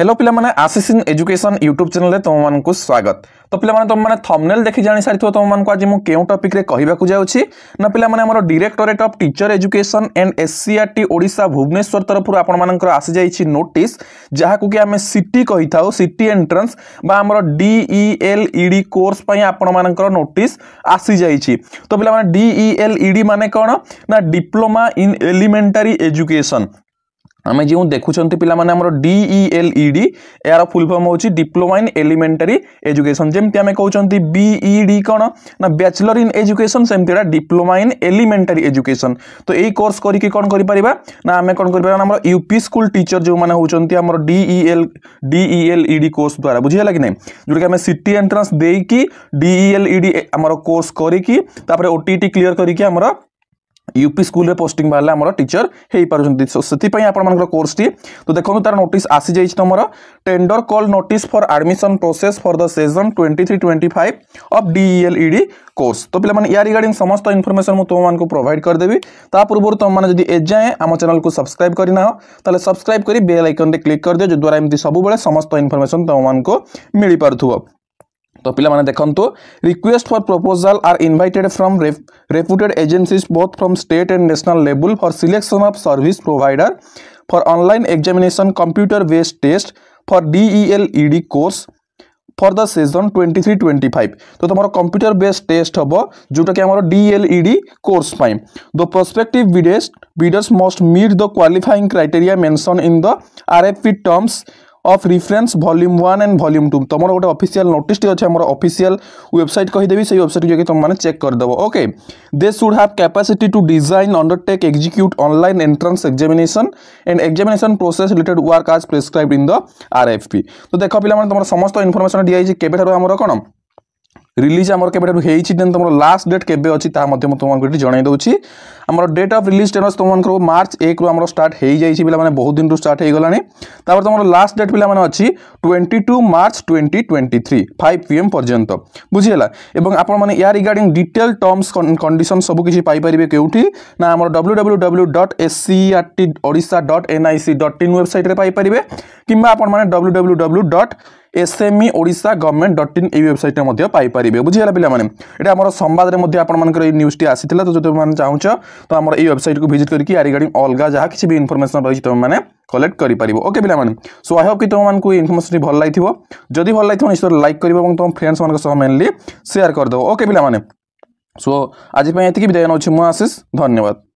hello পিলামানে আসিসিন education YouTube চ্যানেলে তোমাকে স্বাগত তো পিলামানে তোমাকে থমনেল দেখি জানি সারিথিব তোমাকে আজ মু কেউ টপিকরে কহিবাকু যাচ্ছি না পিলামানে আমার directorate of teacher education and SCRT Odisha Bhubaneswar তরফর আপনার আসি যাই নোটিস যাকে কি আমি সিটি কই থাও সিটি এন্ট্রান্স বা আমার ডিইএল ইডি কোর্স পাই আপনার নোটিস আসি যাই তো পিলামানে ডিইএল ইডি মানে কোণ না ডিপ্লোমা ইন এলিমেন্টারি এডুকেশন ଆମେ ଯେଉଁ ଦେଖୁଛନ୍ତି ପିଲାମାନେ ଆମର ଡିଇଏଲ୍ଇଡି ଏହାର ଫୁଲ୍ ଫର୍ମ ହେଉଛି ଡିପ୍ଲୋମା ଇନ୍ ଏଲିମେଣ୍ଟାରୀ ଏଜୁକେସନ୍ ଯେମିତି ଆମେ କହୁଛନ୍ତି ବିଇଡି କ'ଣ ନା ବ୍ୟାଚଲର ଇନ୍ ଏଜୁକେସନ୍ ସେମିତି ଏଇଟା ଡିପ୍ଲୋମା ଇନ୍ ଏଲିମେଣ୍ଟାରୀ ଏଜୁକେସନ୍ ତ ଏଇ କୋର୍ସ କରିକି କ'ଣ କରିପାରିବା ନା ଆମେ କ'ଣ କରିପାରିବା ନା ଆମର ୟୁପି ସ୍କୁଲ ଟିଚର ଯେଉଁମାନେ ହେଉଛନ୍ତି ଆମର ଡିଇଏଲ୍ ଡିଇଏଲ୍ଇଡି କୋର୍ସ ଦ୍ୱାରା ବୁଝିହେଲା କି ନାହିଁ ଯେଉଁଟାକି ଆମେ ସିଟି ଏଣ୍ଟ୍ରାନ୍ସ ଦେଇକି ଡିଇଏଲ୍ଇଡି ଆମର କୋର୍ସ କରିକି ତାପରେ ଓଟିଇଟି କ୍ଲିୟର କରିକି ଆମର यूपी स्कूल रे पोस्टिंग बाहर आम टीचर हो पार्टी से आपर कोर्स टी तो देखो तार नोट आसी जाइए तुमर tender call note for admission process for the session twenty three twenty five of DElEd course तो पे या रिगार्ड समस्त इनफर्मेशन मुझे तुमको प्रोभाइड करदेवि ता पूर्व तुमने एजाए आम चैनल को सब्सक्राइब करना तेल सब्सक्राइब कर बेल आइकन क्लिक करदे द्वारा एमती सब समस्त इनफर्मेशन तुमको मिल पार ତ ପିଲାମାନେ ଦେଖନ୍ତୁ request for proposal are invited from reputed agencies both from state and national ଲେବୁଲ୍ for selection of service provider for online examination computer based test for DElEd course for the session twenty three twenty five তো তোমার computer base test হব যেটা কি আমার DElEd course পাই the prospective bidders bidders must meet the qualifying criteria mention in the RFP terms of reference volume one and volume two তোমার গোটে official নোটিসটি অছে আমার অফিসিয়াল ওয়েবসাইট কহিদেবি সেই ওয়েবসাইট যাকে তোমাকে চেক করেদেব okay they should have capacity to design undertake execute online entrance examination and examination process related work as prescribe in the R F P তো দেখ পিলা তোমার সমস্ত ইনফরমেসন দিয়েছে কেবে ঠার আমার কোণ ରିଲିଜ୍ ଆମର କେବେଠାରୁ ହେଇଛି ଦେନ୍ ତୁମର ଲାଷ୍ଟ ଡେଟ୍ କେବେ ଅଛି ତାହା ମଧ୍ୟ ମୁଁ ତୁମକୁ ଏଠି ଜଣାଇ ଦେଉଛି ଆମର ଡେଟ୍ ଅଫ୍ ରିଲିଜ୍ ଟେନସ୍ ତୁମମାନଙ୍କର ମାର୍ଚ୍ଚ ଏକରୁ ଆମର ଷ୍ଟାର୍ଟ ହେଇଯାଇଛି ପିଲାମାନେ ବହୁତ ଦିନରୁ ଷ୍ଟାର୍ଟ ହେଇଗଲାଣି ତାପରେ ତୁମର ଲାଷ୍ଟ ଡେଟ୍ ପିଲାମାନେ ଅଛି twenty two March twenty twenty three five P M ପର୍ଯ୍ୟନ୍ତ ବୁଝିହେଲା ଏବଂ ଆପଣମାନେ ଏହା ରିଗାର୍ଡିଂ ଡିଟେଲ୍ ଟର୍ମସ୍ କଣ୍ଡିସନ୍ ସବୁ କିଛି ପାଇପାରିବେ କେଉଁଠି ନା ଆମର W W W dot S C R T Odisha dot NIC dot in ୱେବସାଇଟ୍ରେ ପାଇପାରିବେ କିମ୍ବା ଆପଣମାନେ W W W dot SME Odisha government dot in ଏଇ ୱେବସାଇଟ୍ରେ ମଧ୍ୟ ପାଇପାରିବେ ବୁଝିଗଲା ପିଲାମାନେ ଏଇଟା ଆମର ସମ୍ବାଦରେ ମଧ୍ୟ ଆପଣମାନଙ୍କର ଏଇ ନ୍ୟୁଜ୍ଟି ଆସିଥିଲା ତ ଯଦି ତୁମେମାନେ ଚାହୁଁଛ ତ ଆମର ଏଇ ୱେବସାଇଟ୍କୁ ଭିଜିଟ୍ କରିକି ୟା ରିଗାର୍ଡିଂ ଅଲଗା ଯାହା କିଛି ବି ଇନଫର୍ମେସନ୍ ରହିଛି ତୁମେମାନେ କଲେକ୍ଟ କରିପାରିବ ଓକେ ପିଲାମାନେ ସୋ ଆଇ ହୋପ୍ କି ତୁମମାନଙ୍କୁ ଏଇ ଇନଫର୍ମେସନ୍ଟି ଭଲ ଲାଗିଥିବ ଯଦି ଭଲ ଲାଗିଥିବ ନିଶ୍ଚୟ ଲାଇକ୍ କରିବ ଏବଂ ତୁମ ଫ୍ରେଣ୍ଡସ୍ମାନଙ୍କ ସହ ମେନ୍ଲି ସେୟାର କରିଦେବ ଓକେ ପିଲାମାନେ ସୋ ଆଜି ପାଇଁ ଏତିକି ବିଦାୟ ନେଉଛି ମୁଁ ଆଶିଷ ଧନ୍ୟବାଦ